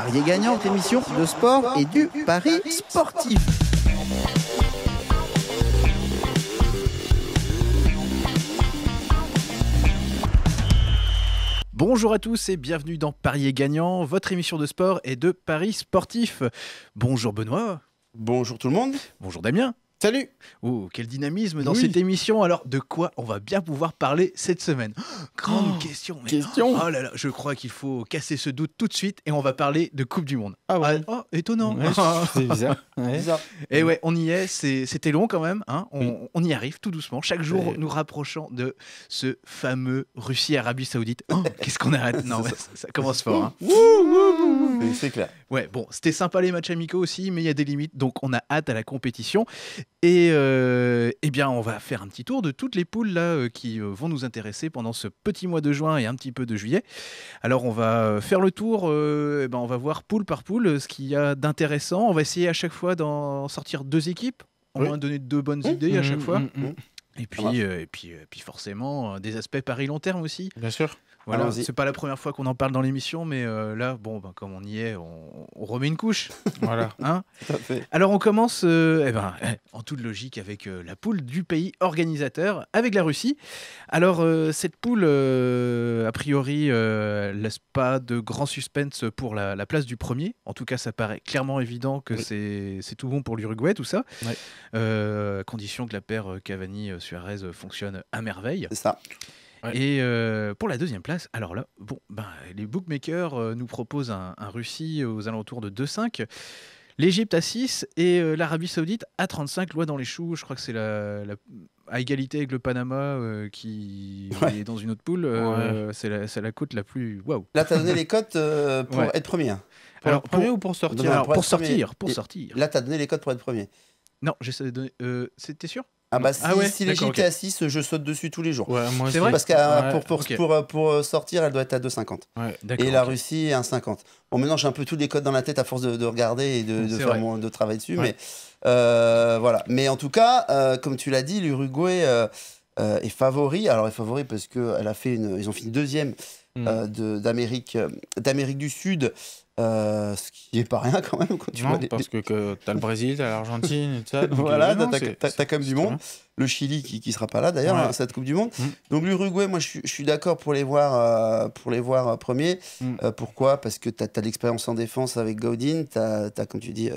Parier gagnant, émission de sport et du pari sportif. Bonjour à tous et bienvenue dans Parier gagnant, votre émission de sport et de paris sportif. Bonjour Benoît. Bonjour tout le monde. Bonjour Damien. Salut Oh, quel dynamisme dans cette émission Alors, de quoi on va bien pouvoir parler cette semaine oh, Grande question Question Oh là là, je crois qu'il faut casser ce doute tout de suite et on va parler de Coupe du Monde. Ah ouais ah, Oh, étonnant C'est bizarre. Et eh ouais, on y est, c'était long quand même, hein on, y arrive tout doucement, chaque jour nous rapprochant de ce fameux Russie-Arabie Saoudite. Oh, qu'est-ce qu'on arrête Non, ça, ça, commence fort. Hein. C'est clair. Ouais, bon, c'était sympa les matchs amicaux aussi, mais il y a des limites, donc on a hâte à la compétition. Et euh, eh bien, on va faire un petit tour de toutes les poules euh, qui euh, vont nous intéresser pendant ce petit mois de juin et un petit peu de juillet. Alors, on va faire le tour. Eh ben, on va voir poule par poule ce qu'il y a d'intéressant. On va essayer à chaque fois d'en sortir deux équipes. en moins donner deux bonnes idées à chaque mmh, fois. Mmh, mmh, et puis, et puis, puis forcément, des aspects Paris long terme aussi. Bien sûr. Ce c'est pas la première fois qu'on en parle dans l'émission, mais euh, là, bon, ben, comme on y est, on, remet une couche. voilà. Hein Alors on commence, euh, eh ben, eh, en toute logique, avec euh, la poule du pays organisateur, avec la Russie. Alors cette poule, a priori, laisse pas de grand suspense pour la, place du premier. En tout cas, ça paraît clairement évident que c'est tout bon pour l'Uruguay, tout ça. condition que la paire Cavani-Suarez fonctionne à merveille. C'est ça. Et euh, pour la deuxième place, alors là, bon, ben, les bookmakers euh, nous proposent un, Russie aux alentours de 2,5 l'Égypte à 6 et euh, l'Arabie Saoudite à 35, loin dans les choux. Je crois que c'est la, à égalité avec le Panama qui est dans une autre poule. C'est la, cote la plus. Waouh! Là, tu as donné les cotes pour être premier. alors, premier ou pour sortir? pour, sortir, pour sortir. Là, tu as donné les cotes pour être premier. Non, j'essaie de donner. C'était sûr? Ah bah ah si, ah est si 6, je saute dessus tous les jours. c'est vrai parce que pour, pour, pour, euh, sortir, elle doit être à 2,50. et la Russie à 1,50. Bon, maintenant j'ai un peu tous les codes dans la tête à force de, regarder et de, faire mon, de travailler dessus. Mais euh, voilà. Mais en tout cas, euh, comme tu l'as dit, l'Uruguay est favori. Alors est favori parce que elle a fait une, ils ont fini deuxième. Hmm. de d'Amérique d'Amérique du Sud euh, ce qui est pas rien quand même. tu vois parce que, tu as le Brésil, t'as l'Argentine et ça. voilà, t'as quand même du monde. Le Chili qui, qui sera pas là d'ailleurs, hein, cette Coupe du Monde. Mm. Donc l'Uruguay, moi je, suis d'accord pour les voir, euh, pour les voir euh, premiers. Mm. pourquoi Parce que tu as, as l'expérience en défense avec Gaudin, tu as, comme tu dis,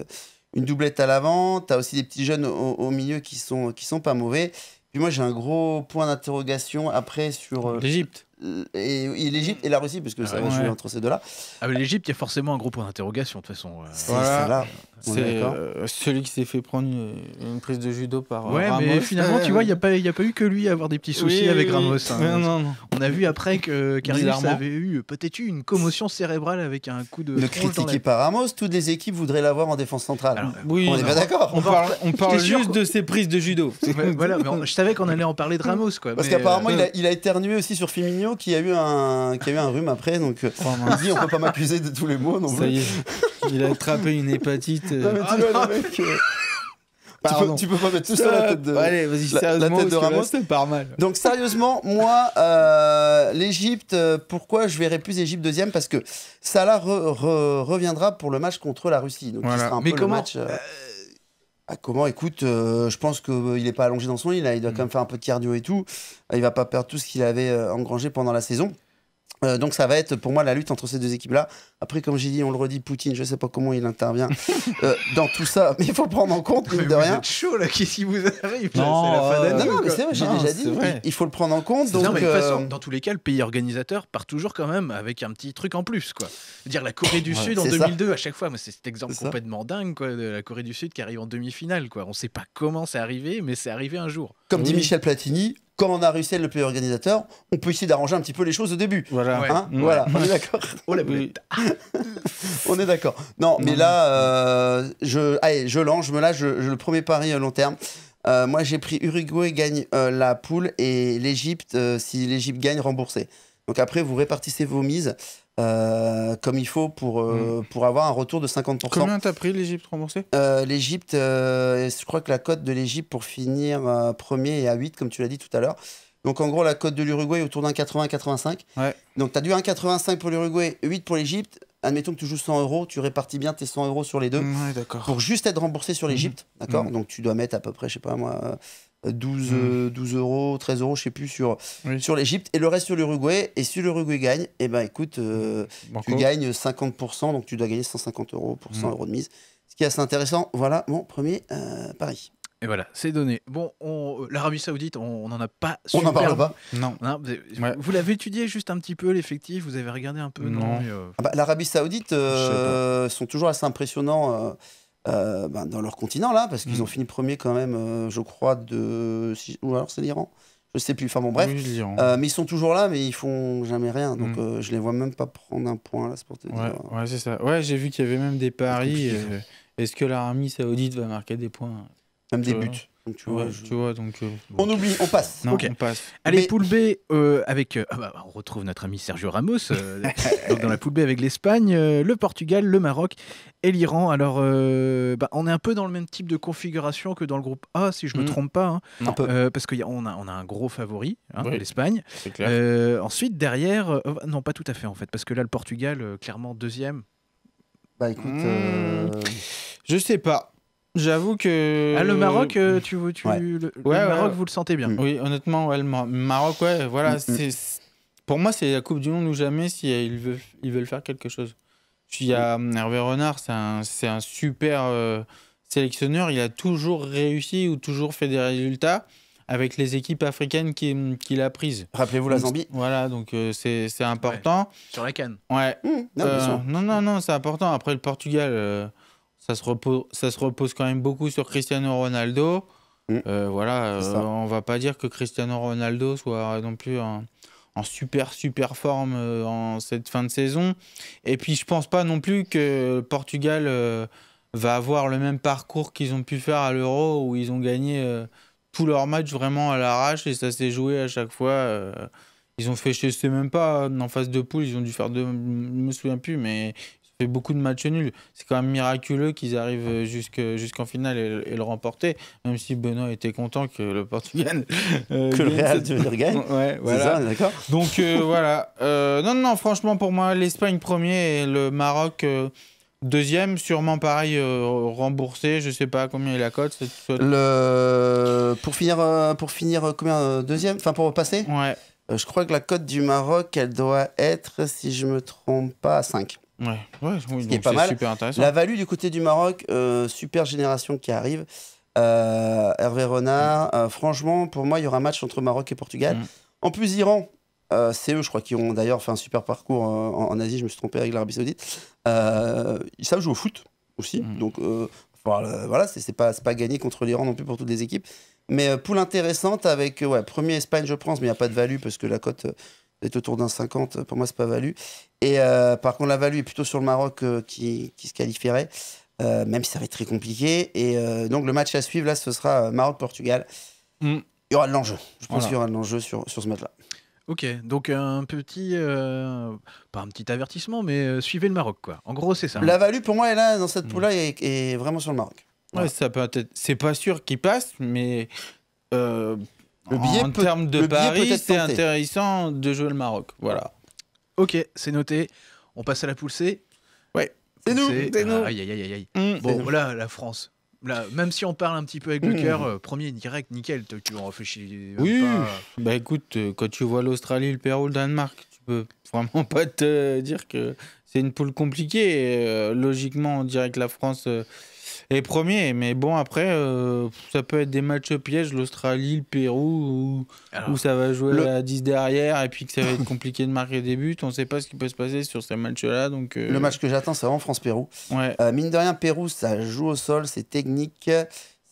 une doublette à l'avant, as aussi des petits jeunes au, au, milieu qui sont, qui sont pas mauvais. Puis moi j'ai un gros point d'interrogation après sur. L'Égypte et, l'Égypte et la Russie, puisque ah ça va jouer entre ces deux-là. Ah, L'Égypte, il y a forcément un gros point d'interrogation, de toute façon. Euh. C'est euh, celui qui s'est fait prendre une, prise de judo par. Euh, ouais, mais finalement, tu vois, il n'y a, pas, y a pas eu que lui à avoir des petits soucis avec Ramos. Hein. Non, non, On a vu après que Carlos avait eu peut-être eu une commotion cérébrale avec un coup de. Ne critiquez pas Ramos, toutes les équipes voudraient l'avoir en défense centrale. oui, on n'est pas d'accord. On parle, on parle juste de ses prises de judo. voilà, mais je savais qu'on allait en parler de Ramos. Quoi, Parce qu'apparemment, il, a éternué aussi sur Firmino qu'il qui a eu un, a eu un rhume après, donc euh, on oh, dit on peut pas m'accuser de tous les maux non Ça Y est. Il a attrapé une hépatite. tu peux, pas mettre tout ça la tête de, Allez, la, tête de mal. Donc, sérieusement, moi, euh, l'Egypte, euh, pourquoi je verrai plus Égypte deuxième Parce que Salah là reviendra pour le match contre la Russie. Donc, voilà. sera un Mais peu comment, le match. Euh, ah, comment Écoute, euh, je pense qu'il euh, n'est pas allongé dans son lit, il doit mm. quand même faire un peu de cardio et tout. Euh, il va pas perdre tout ce qu'il avait engrangé pendant la saison. Euh, donc ça va être pour moi la lutte entre ces deux équipes-là. Après, comme j'ai dit, on le redit, Poutine, je sais pas comment il intervient euh, dans tout ça, mais il faut prendre en compte, mine de rien. Vous êtes chaud là, qu'est-ce qui vous arrive Non, la non, mais c'est vrai, j'ai déjà dit, il faut le prendre en compte. de euh, dans tous les cas, le pays organisateur part toujours quand même avec un petit truc en plus. quoi. Dire la Corée du Sud en 2002 à chaque fois, mais c'est cet exemple complètement dingue quoi, de la Corée du Sud qui arrive en demi-finale. quoi. On sait pas comment c'est arrivé, mais c'est arrivé un jour. Comme dit Michel Platini, quand on a réussi à le pays organisateur, on peut essayer d'arranger un petit peu les choses au début. Voilà. Hein on est d'accord. Oh, on est d'accord. Non, mais là, euh, je, je lance, je me lâche, je, le premier pari à euh, long terme. Euh, moi, j'ai pris Uruguay gagne la poule et l'Égypte, si l'Égypte gagne, remboursé. Donc après, vous répartissez vos mises. Euh, comme il faut pour, euh, mm. pour avoir un retour de 50%. Combien t'as pris l'Egypte remboursé euh, L'Egypte, je crois que la cote de l'Egypte pour finir premier est à 8, comme tu l'as dit tout à l'heure. Donc en gros, la cote de l'Uruguay est autour d'un 80-85. Donc tu as du 1,85 pour l'Uruguay, 8 pour l'Egypte. Admettons que tu joues 100 euros, tu répartis bien tes 100 euros sur les deux mm, pour juste être remboursé sur mm. l'Egypte. D'accord Donc tu dois mettre à peu près, je sais pas moi, 12, 12 hmm. euh, euros, 13 euros, je sais plus, sur, sur l'Egypte, et le reste sur l'Uruguay. Et si l'Uruguay gagne, eh ben, écoute, euh, tu gagnes 50%, donc tu dois gagner 150 euros pour 100 hmm. euros de mise. Ce qui est assez intéressant, voilà mon premier euh, pari. Et voilà, c'est donné. Bon, l'Arabie Saoudite, on n'en a pas. on n'en parle pas. Non. non vous, l'avez étudié juste un petit peu l'effectif. Vous avez regardé un peu. Non. Ah bah, L'Arabie Saoudite sont toujours assez impressionnants. Euh, ben, dans leur continent là, parce qu'ils mm. ont fini premier quand même, euh, je crois, de. Ou alors c'est l'Iran Je sais plus. Enfin bon, bref. Euh, mais ils sont toujours là, mais ils font jamais rien. Donc mm. je les vois même pas prendre un point là, c'est pour ouais, Ouais, c'est ça. Ouais, j'ai vu qu'il y avait même des paris. Est-ce que l'armée Saoudite va marquer des points Même des buts. On oublie, on passe. on passe. Allez, poule B euh, avec. Euh, ah bah, bah, on retrouve notre ami Sergio Ramos. Euh, dans la poule B avec l'Espagne, le Portugal, le Maroc et l'Iran. Alors, bah, on est un peu dans le même type de configuration que dans le groupe A, si je ne me mm. trompe pas. Hein. parce qu'on a, un gros favori, hein, l'Espagne. ensuite, derrière. Oh, non, pas tout à fait, en fait. Parce que là, le Portugal, clairement deuxième. Bah hmm. écoute. je sais pas. J'avoue que. Ah, le Maroc, euh, tu, tu le, Maroc, vous le sentez bien. Oui, honnêtement, le Maroc, ouais, voilà. Mm, mm. Pour moi, c'est la Coupe du Monde ou jamais s'ils euh, veut, veulent, ils veulent faire quelque chose. Il y a mm. euh, Hervé Renard, c'est un, un, super sélectionneur. Il a toujours réussi ou toujours fait des résultats avec les équipes africaines qu'il a prises. Rappelez-vous la Zambie. Voilà, donc c'est important. Sur la Cannes Ouais. non, non, non, non, c'est important. Après le Portugal, ça se, repose, ça se repose quand même beaucoup sur Cristiano Ronaldo. Mm. Euh, voilà, euh, on va pas dire que Cristiano Ronaldo soit non plus en, super super forme euh, en cette fin de saison. Et puis je pense pas non plus que le Portugal va avoir le même parcours qu'ils ont pu faire à l'Euro où ils ont gagné tous leurs matchs vraiment à l'arrache et ça s'est joué à chaque fois. ils ont fait, je sais même pas, en face de poule, ils ont dû faire deux, je me souviens plus, mais beaucoup de matchs nuls. C'est quand même miraculeux qu'ils arrivent jusqu'en finale et, le remporter, même si Benoît était content que le Portugal. Euh, que le Real de gagne. Ouais, voilà. d'accord. Donc euh, voilà. Euh, non, non, franchement, pour moi, l'Espagne premier et le Maroc. Deuxième, sûrement pareil, remboursé. Je sais pas combien est la cote. Le... Pour finir, pour finir combien Deuxième Enfin, pour passer Ouais. je crois que la cote du Maroc, elle doit être, si je me trompe pas, à 5. Ouais, ouais oui, super La value du côté du Maroc, euh, super génération qui arrive. Euh, Hervé Renard, euh, franchement, pour moi, il y aura un match entre Maroc et Portugal. Mm. En plus, Iran, c'est eux, je crois, qui ont d'ailleurs fait un super parcours en, Asie. Je me suis trompé avec l'Arabie Saoudite. ils savent jouer au foot aussi. Mm. Donc, voilà, c'est pas, pas gagné contre l'Iran non plus pour toutes les équipes. Mais poule intéressante avec, ouais, premier Espagne, je pense, mais il n'y a pas de value parce que la cote est autour d'un 50. Pour moi, c'est pas valu. Et euh, par contre, la value est plutôt sur le Maroc euh, qui, qui, se qualifierait, euh, même si ça va être très compliqué. Et donc, le match à suivre, là, ce sera Maroc-Portugal. Mm. Il y aura de l'enjeu. Je pense qu'il y aura de l'enjeu sur, sur ce match-là. Ok, donc un petit, pas un petit avertissement, mais suivez le Maroc, quoi. En gros, c'est ça. Hein. La value pour moi est là dans cette mm. poule-là et est, vraiment sur le Maroc. Ouais, ça peut être. C'est pas sûr qu'il passe, mais euh, en termes de Paris, c'est intéressant de jouer le Maroc. Voilà. Ok, c'est noté. On passe à la poussée. Ouais. C'est nous. C'est nous. Aïe, aïe, aïe, aïe. Mm, bon, voilà la France. Là, même si on parle un petit peu avec le mm. cœur, euh, premier direct, nickel, tu en réfléchis. Oui, bah écoute, euh, quand tu vois l'Australie, le Pérou, le Danemark, peux vraiment pas te dire que c'est une poule compliquée. Euh, logiquement, on dirait que la France euh, est premier. Mais bon, après, euh, ça peut être des matchs pièges, l'Australie, le Pérou, où, ça va jouer à 10 derrière et puis que ça va être compliqué de marquer des buts. On ne sait pas ce qui peut se passer sur ces matchs-là. Donc, Le match que j'attends, c'est vraiment France-Pérou. mine de rien, Pérou, ça joue au sol, c'est technique,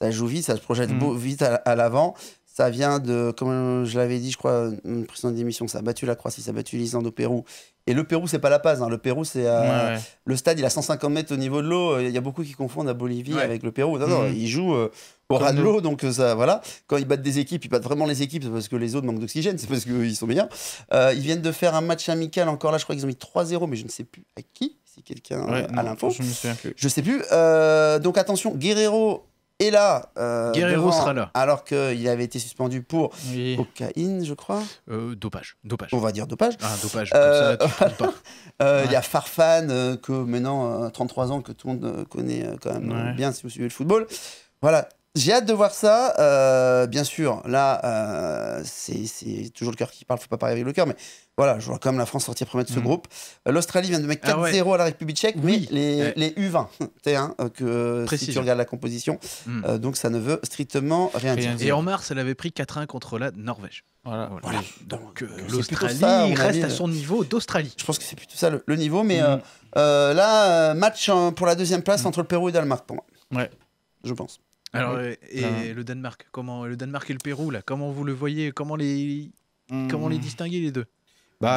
ça joue vite, ça se projette mm. vite à l'avant. Ça vient de, comme je l'avais dit, je crois, une précédente émission, ça a battu la Croatie, ça a battu l'Islande au Pérou. Et le Pérou, c'est pas la Paz. Hein. Le Pérou, c'est euh, le stade, il a 150 mètres au niveau de l'eau. Il y a beaucoup qui confondent la Bolivie avec le Pérou. Non, non, mhm. ils jouent euh, au ras de l'eau, donc euh, ça, voilà. Quand ils battent des équipes, ils battent vraiment les équipes parce que les autres manquent d'oxygène, c'est parce qu'ils sont meilleurs. ils viennent de faire un match amical encore là. Je crois qu'ils ont mis 3-0, mais je ne sais plus à qui. Si quelqu'un à a l'info, je ne sais plus. donc attention, Guerrero et là, euh, sera là. Alors qu'il avait été suspendu pour cocaïne, je crois. Euh, dopage, dopage. On va dire dopage. Ah, dopage. comme ça, euh, euh, Il y a Farfan, que maintenant, 33 ans, que tout le monde connaît quand même bien si vous suivez le football. Voilà, j'ai hâte de voir ça. Euh, bien sûr, là, euh, c'est toujours le cœur qui parle, faut pas parler avec le cœur, mais voilà, je vois quand même la France sortir premier de ce mm. groupe. Euh, L'Australie vient de mettre 4-0 ah à la République tchèque, oui. les, U20, T1, hein, que si tu regardes la composition, mm. donc ça ne veut strictement rien, dire. Et en mars, elle avait pris 4-1 contre la Norvège. Voilà. Donc, l'Australie reste à son niveau d'Australie. Je pense que c'est plutôt ça le, niveau, mais mm. là, match hein, pour la deuxième place entre le Pérou et le Danemark pour moi. Ouais. Je pense. Alors, euh, et ben. le Danemark, comment le Danemark et le Pérou là, comment vous le voyez, comment les comment les hmm. distinguer les deux bah,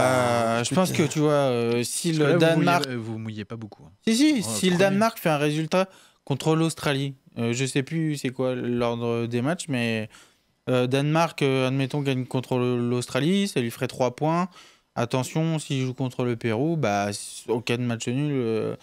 bah je pense que euh, tu vois, euh, si le Danemark. Vous mouillez, mouillez pas beaucoup. Hein. Si, si, si le Danemark fait un résultat contre l'Australie, je je sais plus c'est quoi l'ordre des matchs, mais Danemark, admettons, gagne contre l'Australie, ça lui ferait 3 points. Attention, s'ils jouent contre le Pérou, bah, au match nul, euh,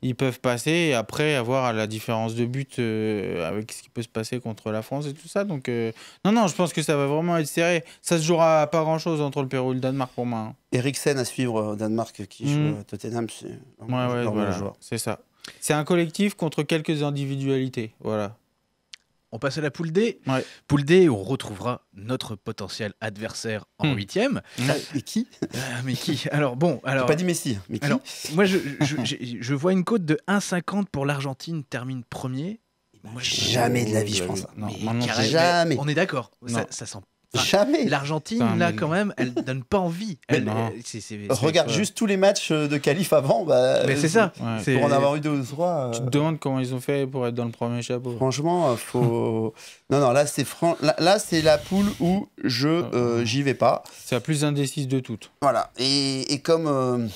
ils peuvent passer et après avoir la différence de but euh, avec ce qui peut se passer contre la France et tout ça. Donc, euh, non, non, je pense que ça va vraiment être serré. Ça se jouera pas grand chose entre le Pérou et le Danemark pour moi. Hein. Eriksen à suivre au Danemark qui joue mm. à Tottenham. C'est C'est ça. C'est un collectif contre quelques individualités. Voilà on passe à la poule D. Ouais. Poule D, on retrouvera notre potentiel adversaire en hmm. huitième. Et ah, qui Mais qui euh, Alors bon, alors. Pas dit Messi. Hein. moi, je, vois une cote de 1,50 pour l'Argentine termine premier. jamais de la vie, je pense. Non, jamais. on est d'accord. ça sent Jamais. L'Argentine, là, quand même, elle donne pas envie. Elle, Regarde juste tous les matchs euh, de qualif avant. Bah, mais c'est euh, ça. Pour en avoir eu deux ou trois. Euh. Tu te demandes comment ils ont fait pour être dans le premier chapeau. Franchement, faut. non, non, là, c'est là, c'est la poule où je j'y vais pas. C'est la plus indécise de toutes. Voilà. Et, et comme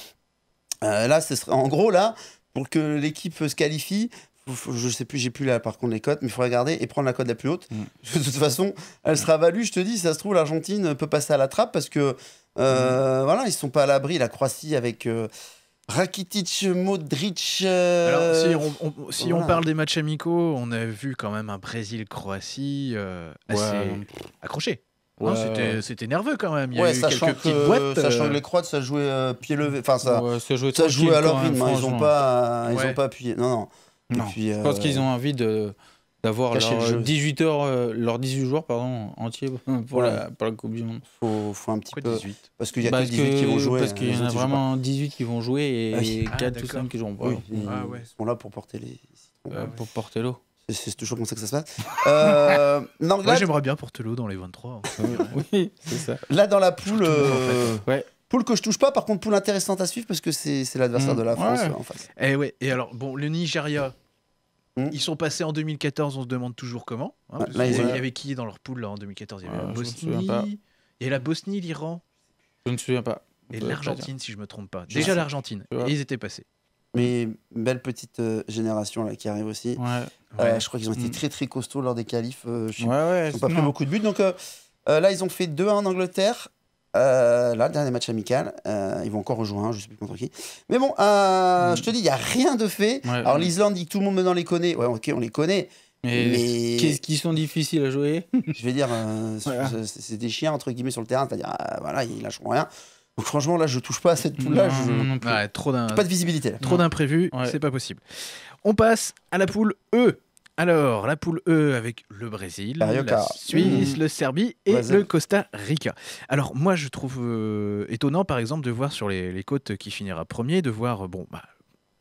là, ce serait... en gros, là, pour que l'équipe se qualifie, je sais plus, j'ai plus là par contre les cotes, mais il faut regarder et prendre la cote la plus haute. Mm. De toute façon, elle sera value, je te dis, si ça se trouve, l'Argentine peut passer à la trappe parce que euh, mm. voilà, ils sont pas à l'abri. La Croatie avec euh, Rakitic, Modric. Euh, si, on, parle des matchs amicaux, on a vu quand même un Brésil-Croatie euh, assez accroché. Hein, c'était nerveux quand même. Il y a eu quelques petites boîtes. Sachant que les Croates, ça jouait pied levé. Enfin, ça, jouait, à leur rythme. Hein. ils n'ont pas, ils pas appuyé. Non, non. Non. je pense qu'ils ont euh, envie de d'avoir euh, leurs 18 18 joueurs pardon, entiers pour, la, pour la Coupe du Monde. Il faut, faut, un petit peu... 18 parce qu'il y a 18 qui vont jouer. Parce qu'il y hein, en a vraiment 18 qui vont jouer et, ah, ah, 4 ou 5 qui joueront pas. ils, ah ouais. sont là pour porter les euh, ah Pour porter l'eau. C'est toujours comme ça que ça se passe. euh, non, Moi, j'aimerais bien porter l'eau dans les 23. oui, c'est ça. Là, dans la poule... Euh... Ouais. Poule que je touche pas, par contre, poule intéressante à suivre parce que c'est l'adversaire mmh. de la France en face. Et, eh ouais. et alors, bon, le Nigeria, mmh. Ils sont passés en 2014, on se demande toujours comment. Hein, bah, là, il y avait qui dans leur poule en 2014 Il y avait la Bosnie, et la Bosnie, l'Iran. Je ne me souviens pas. Et l'Argentine, si je me trompe pas. Déjà l'Argentine. ils étaient passés. Mais belle petite euh, génération là qui arrive aussi. Je crois qu'ils ont été mmh. très très costauds lors des qualifs. Euh, ouais, ils n'ont pas pris beaucoup de buts. Donc euh, là, ils ont fait 2-1 en Angleterre. Euh, là, le dernier match amical, euh, ils vont encore rejoindre, je sais plus contre qui. Mais bon, euh, hmm. je te dis, il n'y a rien de fait. Alors, l'Islande dit que tout le monde maintenant les connaît. Ouais, ok, on les connaît. Mais, qu'est-ce qui sont difficiles à jouer Je vais dire, euh, c'est des chiens, entre guillemets, sur le terrain. C'est-à-dire, voilà, ils lâcheront rien. Donc franchement, là, je touche pas à cette poule là. Je... trop pas de visibilité. Trop d'imprévus, c'est pas possible. On passe à la poule E. Alors, la poule E avec le Brésil, la Suisse, mmh. le Serbie et le Costa Rica. Alors, moi, je trouve euh, étonnant, par exemple, de voir sur les, les, côtes qui finira premier, de voir, euh, bon, bah,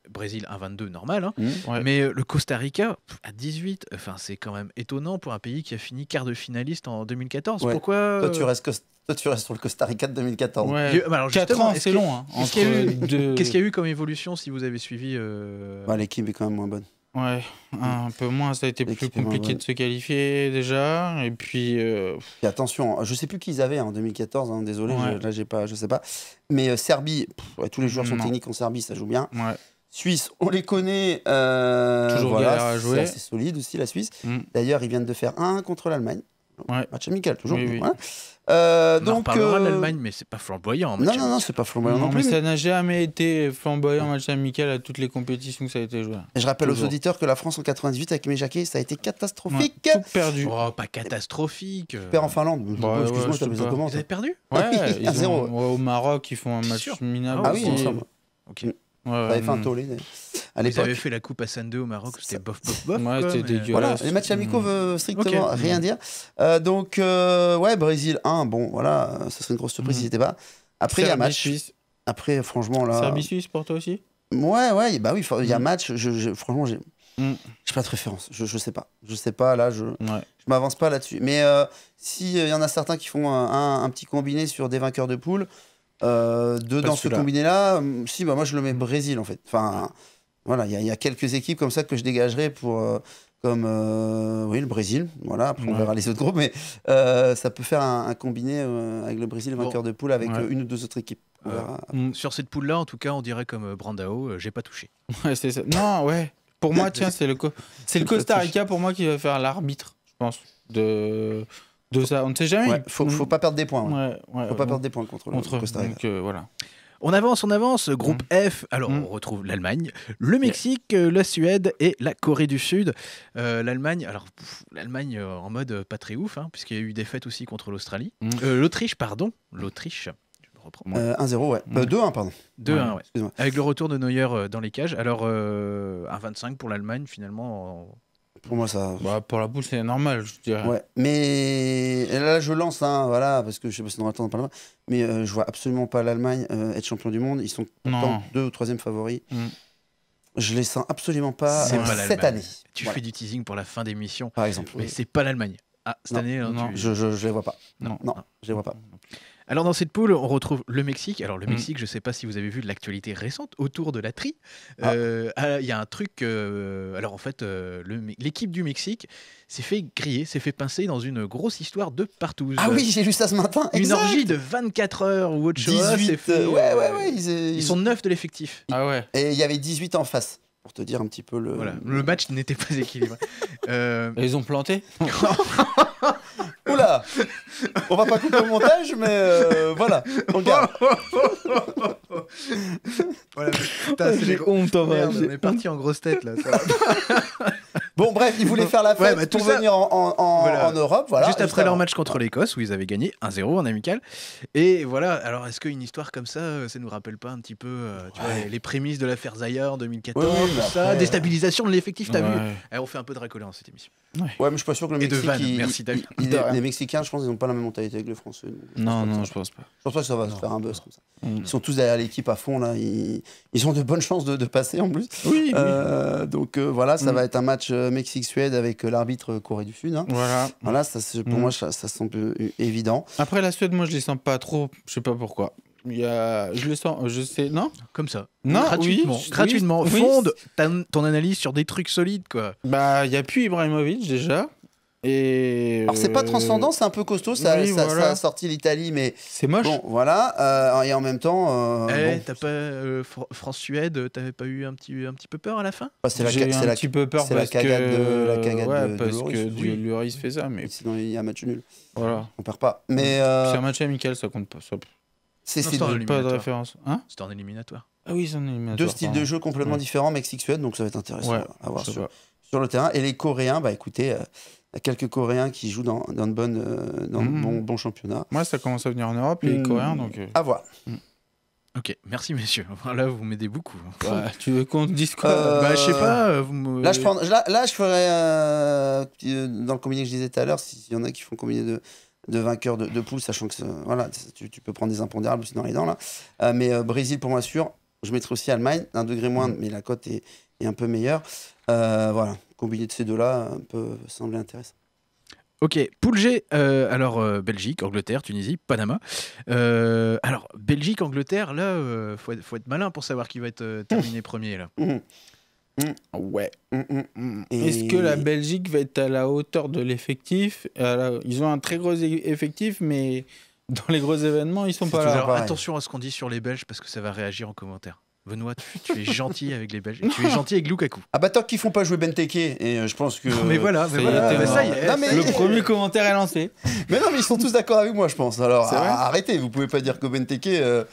Brésil 22 normal, hein. mmh. mais euh, le Costa Rica à 18, enfin, c'est quand même étonnant pour un pays qui a fini quart de finaliste en 2014. Pourquoi Toi, tu restes sur le Costa Rica de 2014. Ouais. Bah, ans, c'est long. Hein, qu'est-ce qu'il y, a eu comme évolution si vous avez suivi bah, L'équipe est quand même moins bonne. Ouais, mm. un peu moins, ça a été plus compliqué de se qualifier déjà. Et puis. Euh, et attention, hein, je sais plus qui ils avaient hein, en 2014, hein, désolé, je, là j'ai pas, je sais pas. Mais euh, Serbie, tous les joueurs sont techniques en Serbie, ça joue bien. Suisse, on les connaît. Euh, toujours voilà, C'est solide aussi la Suisse. Mm. D'ailleurs, ils viennent de faire un contre l'Allemagne. Match amical, toujours. Euh, on donc, parlera l'Allemagne, euh, mais c'est pas flamboyant. non, non, non, c'est pas flamboyant non, plus. Mais ça n'a jamais été flamboyant match amical à toutes les compétitions où ça a été joué. Et je rappelle aux auditeurs que la France en 98 avec mes Jacquet, ça a été catastrophique. tout perdu. Oh, pas catastrophique. Perd en Finlande. Excuse-moi, ouais, je t'avais comment Vous avez perdu Ouais, ils ont, au Maroc, ils font un match minable. Ah oui, ensemble. Ok. Ouais, ça fait un tollé à l'époque. fait la coupe à San 2 au Maroc, c'était bof, bof, bof. Ouais, les matchs amicaux veulent mm. strictement rien dire. Euh, donc, euh, ouais, Brésil 1, bon, voilà, ça euh, serait une grosse surprise mmh. si c'était pas. Après, il y a match. Suisse. Après, franchement, là. Serbie-Suisse pour toi aussi Ouais, ouais, bah oui, il y a bah mm. match. Je, je, franchement, j'ai. Mm. pas de référence, je, je, sais pas. Je sais pas, là, je, je m'avance pas là-dessus. Mais euh, s'il y en a certains qui font un, un, petit combiné sur des vainqueurs de poule, euh, de, dans ce combiné-là, hum, si, bah, moi je le mets Brésil en fait. Enfin, voilà, il y, a quelques équipes comme ça que je dégagerai pour. Euh, comme euh, oui, le Brésil, voilà, après on verra les autres groupes, mais euh, ça peut faire un, combiné avec le Brésil, vainqueur de poule, avec une ou deux autres équipes. Mm, sur cette poule-là, en tout cas, on dirait comme Brandao, j'ai pas touché. Non, ouais. Pour moi, tiens, c'est le, le Costa Rica pour moi qui va faire l'arbitre, je pense, de, ça. On ne sait jamais. faut, faut pas perdre des points. perdre des points contre, contre le Costa euh, voilà. On avance, on avance. Groupe mm. F. Alors, mm. on retrouve l'Allemagne, le Mexique, la Suède et la Corée du Sud. Euh, L'Allemagne, alors l'Allemagne euh, en mode pas très ouf, hein, puisqu'il y a eu des fêtes aussi contre l'Australie, mm. l'Autriche, pardon, l'Autriche. 1-0, ouais. 2-1, pardon. 2-1, ouais. Avec le retour de Neuer dans les cages. Alors, 1-25 pour l'Allemagne, finalement, pour moi, ça. Bah, pour la boule, c'est normal, je dirais. Ouais. Mais là, je lance, hein, voilà, parce que je sais pas si on attend pas Mais euh, je vois absolument pas l'Allemagne euh, être champion du monde. Ils sont pourtant deux ou troisième favoris. Mm. Je les sens absolument pas, euh, cette année. Tu fais du teasing pour la fin d'émission. Par exemple. Mais c'est pas l'Allemagne. Ah, cette année, non, je, je, je, les vois pas. Non, non, non. je les vois pas. Alors dans cette poule, on retrouve le Mexique. Alors le mm. Mexique, je ne sais pas si vous avez vu de l'actualité récente autour de la tri. Ah. Euh, ah, il y a un truc. Euh, alors en fait, euh, l'équipe du Mexique s'est fait griller, s'est fait pincer dans une grosse histoire de partout. Ah oui, j'ai lu ça ce matin. Une orgie de 24 heures ou autre chose. 18, ils, sont neuf de l'effectif. Ah ouais. Et il y avait 18 en face pour te dire un petit peu le. Le match n'était pas équilibré. Euh, Ils ont planté. Oula On va pas couper au montage, mais euh, voilà. On garde. voilà, J'ai honte en vrai. On est parti en grosse tête là. Ça Bon, bref, ils voulaient faire la fête bah, venir en, Europe. Voilà, Juste après leur match contre l'Écosse, où ils avaient gagné 1-0 en amical. Et voilà, alors est-ce qu'une histoire comme ça, euh, ça nous rappelle pas un petit peu euh, les, prémices de l'affaire Zayer 2014, ça, déstabilisation de l'effectif, t'as vu eh, On fait un peu de racolée dans cette émission. Ouais, mais je suis pas sûr que le Mexique, merci, David. les, Mexicains, je pense, ils n'ont pas la même mentalité que les Français. non, non, je pense pas. Je pense pas que ça va se faire un buzz comme ça. Mm. Ils sont tous derrière l'équipe à fond, là. Ils, ont de bonnes chances de, passer en plus. Oui, euh, Donc voilà, ça mm. va être un match euh, Mexique-Suède avec euh, l'arbitre euh, Corée du Sud. Hein. Voilà. Voilà, ça, pour mm. moi, ça, semble évident. Après, la Suède, moi, je les sens pas trop. Je sais pas pourquoi. Il y a... Je le sens, je sais, non Comme ça. Non, gratuitement. gratuitement. Fonde ton analyse sur des trucs solides, quoi. Bah, il n'y a plus Ibrahimovic déjà. Et Alors c'est pas euh, transcendant, c'est un peu costaud, ça, ça, ça a sorti l'Italie, mais c'est moche. Bon, voilà, euh, et en même temps. Euh, eh, pas France-Suède, t'avais pas eu un petit, un petit peu peur à la fin bah, C'est la, un petit peu peur parce cagade que de, la cagade parce que oui. fait ça, mais sinon il y a un match nul. Voilà, on perd pas. Mais c'est un match amical, ça compte pas. C'est pas de référence. Hein C'était en éliminatoire. Ah oui, c'est en éliminatoire. Deux styles de jeu complètement différents, Mexique-Suède, donc ça va être intéressant à voir sur, le terrain. Et les Coréens, bah écoutez quelques Coréens qui jouent dans, dans, de bonnes, euh, dans mm. bon, championnat. Moi, ça commence à venir en Europe, les mm. Coréens, donc... Euh. À voir. Mm. Ok, merci messieurs. Là, vous m'aidez beaucoup. tu veux qu'on dise quoi euh, Bah, je sais pas. là, je prends... là, je ferai. Dans le combiné que je disais tout à l'heure, s'il y en a qui font combiné de, vainqueurs de, poules, sachant que voilà, tu, peux prendre des impondérables dans les dents, là. mais Brésil, pour moi, sûr. Je mettrai aussi Allemagne, d'un degré moins, mais la cote est, est un peu meilleure. voilà, qu'au milieu de ces deux-là, peut sembler intéressant. Ok, poule euh, alors euh, Belgique, Angleterre, Tunisie, Panama. Euh, alors, Belgique, Angleterre, là, il faut, être malin pour savoir qui va être terminé premier. Là. Mmh. Mmh. Ouais. Mmh, Est-ce que la Belgique va être à la hauteur de l'effectif Ils ont un très gros effectif, mais dans les gros événements, ils sont pas là. attention à ce qu'on dit sur les Belges, parce que ça va réagir en commentaire. Benoît, tu, es gentil avec les Belges. tu es gentil avec Lukaku. Ah bah tant qu'ils font pas jouer Benteke, et euh, je pense que. mais voilà, mais voilà ça Le premier commentaire est lancé. mais non, mais ils sont tous d'accord avec moi, je pense. Alors arrêtez, vous pouvez pas dire que Benteke. Euh,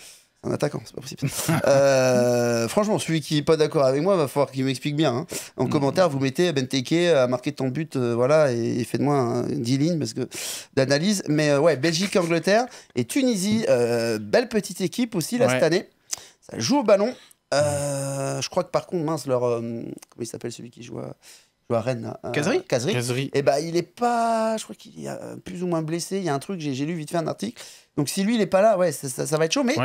un attaquant, c'est pas possible. Euh, franchement, celui qui est pas d'accord avec moi, va falloir qu'il m'explique bien. Hein. En mm. commentaire, vous mettez euh, Benteke a marqué ton but, voilà, et, fait faites-moi 10 hein, lignes parce que d'analyse. Mais ouais, Belgique, Angleterre et Tunisie, belle petite équipe aussi là cette année joue au ballon. Euh, je crois que par contre, mince, leur. Euh, comment il s'appelle celui qui joue à, Rennes Casri. Et bah, il est pas. Je crois qu'il est euh, plus ou moins blessé. Il y a un truc, j'ai lu vite fait un article. Donc, si lui, il est pas là, ouais, ça, va être chaud. Mais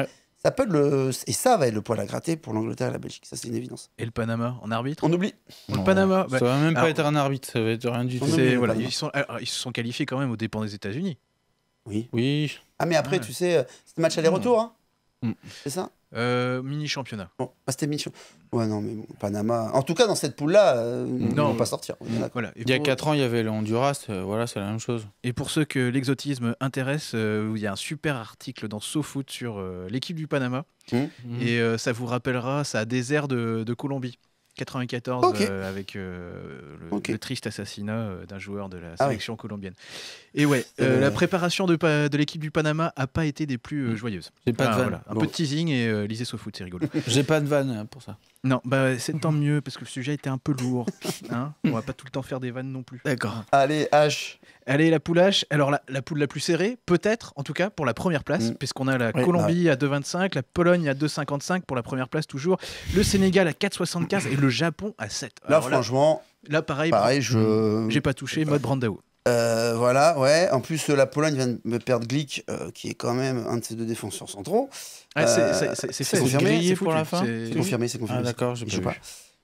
ça peut le. Et ça va être le poil à gratter pour l'Angleterre et la Belgique. Ça, c'est une évidence. Et le Panama en arbitre On oublie. Le Panama. Ça va même pas être un arbitre, ça va être rien du tout. voilà, ils, sont, se sont qualifiés quand même aux dépens des États-Unis. Oui. Oui, Ah, mais après, tu sais, c'est le match aller-retour. hein. C'est ça euh, mini championnat. Bah, c'était Ouais, non, mais Panama. En tout cas, dans cette poule-là, On euh, ils non, pas sortir. il y a 4 ans, il y avait le Honduras. Euh, voilà, c'est la même chose. Et pour ceux que l'exotisme intéresse, il y a un super article dans SoFoot sur l'équipe du Panama. Mmh. Mmh. Et ça vous rappellera, ça désert de Colombie. 94 euh, avec euh, le, triste assassinat euh, d'un joueur de la ah sélection colombienne. Et ouais, la préparation de, de l'équipe du Panama a pas été des plus hmm. joyeuses. Pas de voilà. Un peu de teasing et lisez ce foot, c'est rigolo. J'ai pas de vanne hein, pour ça. Non, bah c'est tant mieux parce que le sujet était un peu lourd. Hein. On va pas tout le temps faire des vannes non plus. D'accord. Allez, H. Allez, la poule H. Alors, la, la poule la plus serrée, peut-être, en tout cas, pour la première place, mm. puisqu'on a la Colombie bah. à 2,25, la Pologne à 2,55 pour la première place toujours, le Sénégal à 4,75 et le Japon à 7. là, franchement. Là, pareil, je. J'ai pas touché, mode bah. Brandao. Euh, voilà, ouais. En plus, euh, la Pologne vient de me perdre Glick, euh, qui est quand même un de ses deux défenseurs centraux. c'est confirmé C'est confirmé, c'est ah, d'accord, je ne pas.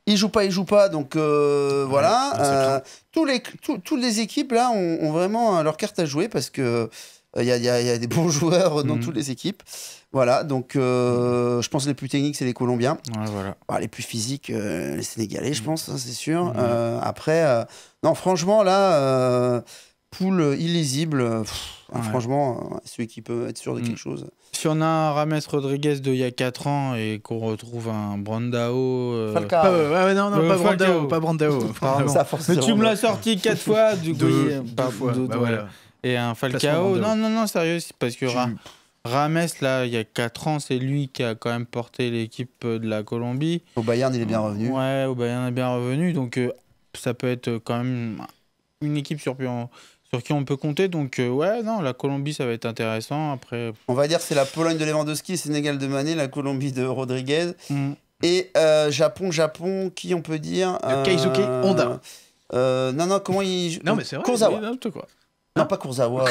Il joue pas, il joue pas, donc voilà. tous les, toutes les équipes là ont, vraiment leur carte à jouer parce que euh, il y a, des bons joueurs dans mhm. toutes les équipes. Voilà, donc euh, je pense que les plus techniques, c'est les Colombiens. voilà. Bah, les plus physiques, euh, les Sénégalais, je mhm. pense, hein, c'est sûr. Mhm. après, non, franchement, là, poule illisible. Hein, franchement, celui qui peut être sûr de quelque chose. Si on a un Rames Rodriguez de il y a 4 ans et qu'on retrouve un Brandao. Falcao. Pas, non, non, pas Brandao, pas Mais tu me l'as sorti 4 fois, du coup. Et un Falcao. Non, non, non, sérieux, parce que Rames, là, il y a 4 ans, c'est lui qui a quand même porté l'équipe euh, de la Colombie. Au Bayern, il est bien revenu. Ouais, au Bayern, il est bien revenu. Donc, euh, ça peut être quand même une équipe sur, qui on peut compter. Donc, euh, ouais, non, la Colombie, ça va être intéressant. Après. On va dire c'est la Pologne de Lewandowski, Sénégal de Mané, la Colombie de Rodriguez. Mm. Et Japon, Japon, qui on peut dire Keizuke Honda. non, non, comment il. Non, mais c'est vrai. quoi. Non, pas Kurzawa.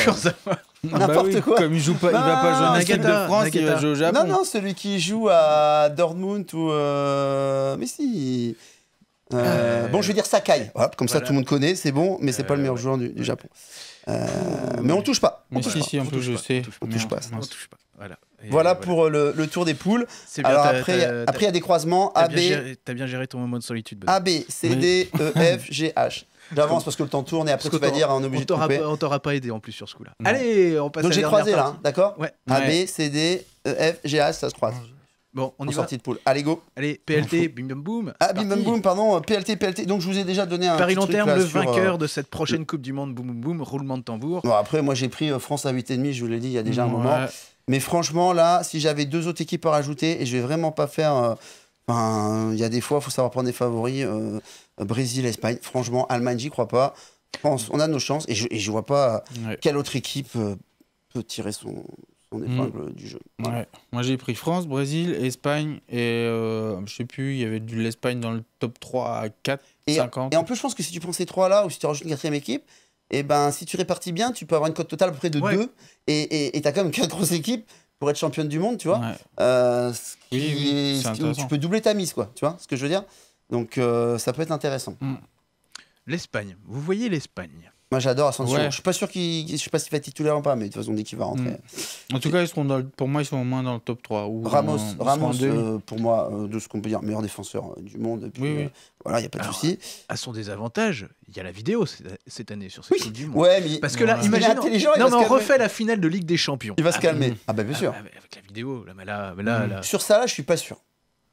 Ah bah N'importe quoi. Comme il joue pas, il va pas jouer à de France, il va jouer au Japon. Non, non, celui qui joue à Dortmund ou. Euh... Mais si. Euh, ah, bon, je vais dire Sakai. Hop, comme ça, tout le monde connaît, c'est bon, mais c'est pas le meilleur joueur du, Japon. Euh, mais on touche pas. mais touche si, pas. si, on, on touche, je pas. sais. On touche pas. touche pas. Voilà. voilà, pour Le, le, tour des poules. après, il y a des croisements. As Tu T'as bien géré ton moment de solitude. A B C D E F G H. J'avance parce que le temps tourne et après tu vas dire hein, on est On t'aura pas aidé en plus sur ce coup-là. Mmh. Allez, on passe Donc j'ai croisé là, hein, d'accord A, B, C, D, E, F, G, A, ça se croise. Bon, on est en de poule. Allez, go. Allez, PLT, bim bam boum. Ah, bim bam boum, pardon, PLT, PLT. Donc, je vous ai déjà donné un. Paris long terme, le vainqueur euh, de cette prochaine Coupe du Monde, boum boum boum, roulement de tambour. Bon, après, moi, j'ai pris euh, France à 8,5, je vous l'ai dit il y a déjà un moment. Mais franchement, là, si j'avais deux autres équipes à rajouter, et je vais vraiment pas faire. Euh, il y a des fois, il faut savoir prendre des favoris. Brésil, Espagne. Franchement, Allemagne, j'y crois pas. on a nos chances et je, et vois pas quelle autre équipe euh, peut tirer son, épingle mm. du jeu. Moi, j'ai pris France, Brésil, Espagne et euh, je sais plus, il y avait de l'Espagne dans le top 3 à 4, et, 50. Et en plus, je pense que si tu prends ces trois-là ou si tu rajoutes une quatrième équipe, et eh ben, si tu répartis bien, tu peux avoir une cote totale à peu près de 2 et tu as quand même quatre grosses équipes pour être championne du monde, tu vois. tu peux doubler ta mise, quoi, tu vois ce que je veux dire donc euh, ça peut être intéressant. Hmm. L'Espagne, vous voyez l'Espagne moi j'adore Asensio. Je suis pas sûr qu'il je suis pas s'il va titulaire ou pas mais de toute façon on dit qu'il va rentrer. Hmm. En tout cas, ils seront pour moi ils sont au moins dans le top 3 ou Ramos Ramos euh, pour moi euh, de ce qu'on peut dire meilleur défenseur du monde oui, oui. voilà, il y a pas de souci. À son désavantage, il y a la vidéo cette année sur cette oui. du monde. parce que là imagine intelligent, non, mais on refait la finale de Ligue des Champions. Il va se ah, calmer. Ah, ben bien ah, sûr. Avec la vidéo là là... Hmm. sur ça là, je suis pas sûr.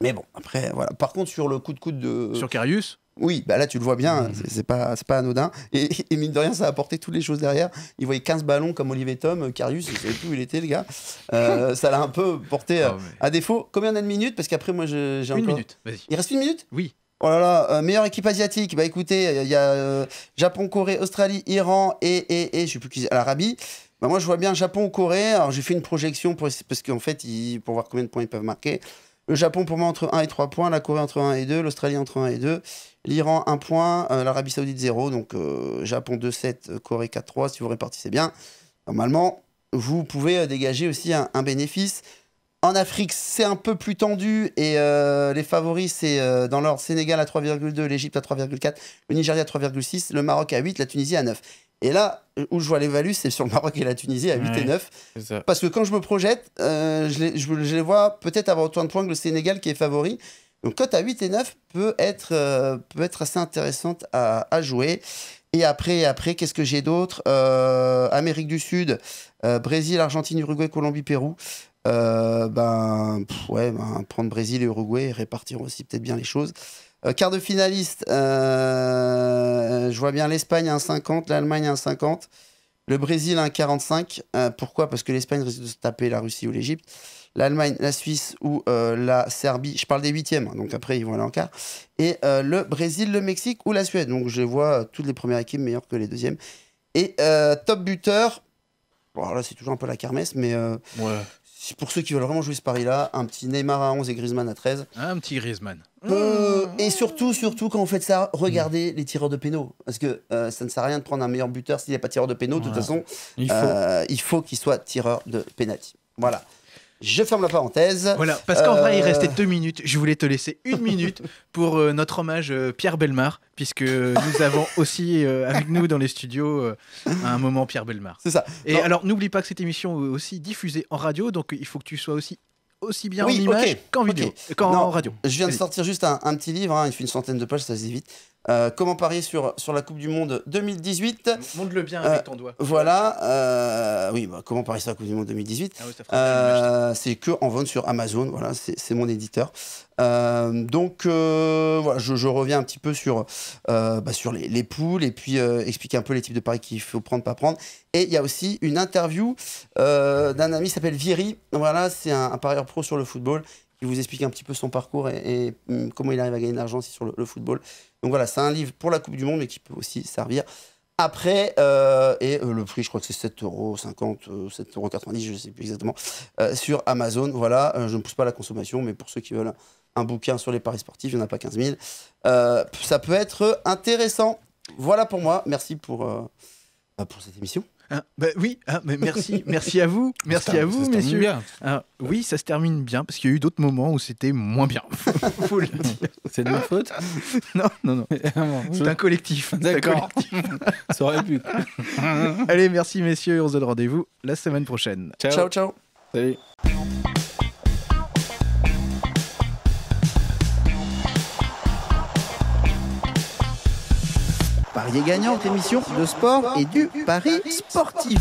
Mais bon, après, voilà. Par contre, sur le coup de coude de. Sur Carius oui, bah là tu le vois bien, mmh. c'est pas, pas anodin. Et, mine de rien, ça a apporté toutes les choses derrière. Il voyait 15 ballons comme Olivier Tom, Carius, il savait plus où il était, le gars. Euh, ça l'a un peu porté oh, à défaut. Combien d'années de minutes Parce qu'après, moi j'ai encore. Une minute, vas-y. Il reste une minute Oui. Oh là là, euh, meilleure équipe asiatique. Bah écoutez, il y a euh, Japon, Corée, Australie, Iran et, et, et je sais plus qui, l'Arabie. Bah moi je vois bien Japon, Corée. Alors j'ai fait une projection pour, parce qu'en fait, pour voir combien de points ils peuvent marquer. Le Japon, pour moi, entre 1 et 3 points. La Corée, entre 1 et 2. L'Australie, entre 1 et 2. L'Iran, 1 point. Euh, L'Arabie Saoudite, 0. Donc, euh, Japon, 2-7. Euh, Corée, 4-3. Si vous répartissez bien, normalement, vous pouvez dégager aussi un bénéfice. En Afrique, c'est un peu plus tendu et euh, les favoris, c'est euh, dans l'ordre Sénégal à 3,2, l'Égypte à 3,4, le Nigeria à 3,6, le Maroc à 8, la Tunisie à 9. Et là, euh, où je vois les values, c'est sur le Maroc et la Tunisie à 8 et 9. Parce que quand je me projette, je, les, vois peut-être avoir autant de points que le Sénégal qui est favori. Donc, cote à 8 et 9 peut être, peut être assez intéressante à, jouer. Et après, après qu'est-ce que j'ai d'autre Amérique du Sud, Brésil, Argentine, Uruguay, Colombie, Pérou. Euh, ben, ouais, ben, prendre Brésil et Uruguay et répartir aussi peut-être bien les choses. Euh, quart de finaliste, euh, je vois bien l'Espagne à 1,50, l'Allemagne à 1,50, le Brésil à 1,45. pourquoi Parce que l'Espagne risque de se taper la Russie ou l'Égypte, l'Allemagne, la Suisse ou la Serbie. Je parle des huitièmes, hein, donc après ils vont aller en quart. Et le Brésil, le Mexique ou la Suède. Donc je vois toutes les premières équipes meilleures que les deuxièmes. Et top buteur, Bon, là, c'est toujours un peu la kermesse, mais ouais pour ceux qui veulent vraiment jouer ce pari-là, un petit Neymar à 11 et Griezmann à 13. Un petit Griezmann. Euh, et surtout, surtout quand vous faites ça, regardez mm. les tireurs de pénaux. Parce que euh, ça ne sert à rien de prendre un meilleur buteur s'il a pas tireur de pénaux. De toute façon, euh, il faut, qu'il soit tireur de pénalty. Voilà. Je ferme la parenthèse. Voilà, parce qu'en vrai, il euh, restait deux minutes. Je voulais te laisser une minute pour euh, notre hommage euh, Pierre Belmar, puisque nous avons aussi avec nous dans les studios un moment Pierre Belmar. C'est ça. Et alors, n'oublie pas que cette émission est aussi diffusée en radio, donc il faut que tu sois aussi aussi bien en image qu'en vidéo, radio. Je viens de sortir juste un, petit livre, hein. il fait une centaine de pages, ça se dit vite. Euh, comment parier sur, sur la Coupe du Monde 2018 » le bien euh, avec ton doigt. Voilà. Euh, oui, bah, comment parier sur la Coupe du Monde 2018 ah C'est que en vente sur Amazon. Voilà, c'est mon éditeur. donc voilà, je, reviens un petit peu sur, bah, sur les, poules et puis expliquer un peu les types de paris qu'il faut prendre, pas prendre. Et il y a aussi une interview d'un ami qui s'appelle Vieri. Voilà, c'est un parieur pro sur le football qui vous explique un petit peu son parcours et, hum, comment il arrive à gagner de l'argent sur le, football. Donc voilà, c'est un livre pour la Coupe du Monde, mais qui peut aussi servir après, euh, et euh, le prix, je crois que c'est euros, 7,90 euh, euros, je ne sais plus exactement, sur Amazon. Voilà, je ne pousse pas la consommation, mais pour ceux qui veulent un, bouquin sur les paris sportifs, il n'y en a pas 15 000. ça peut être intéressant. Voilà pour moi. Merci pour, bah, pour cette émission. Hein, bah oui, hein, mais merci, merci à vous, merci à vous, messieurs. Bien. Ah, oui, ça se termine bien parce qu'il y a eu d'autres moments où c'était moins bien. C'est de ma faute Non, non, non. Ah c'est un collectif. D'accord. ça aurait pu. Allez, merci messieurs, on se donne rendez-vous la semaine prochaine. Ciao, ciao. ciao. Salut. est gagnant, émission de sport et du Paris sportif.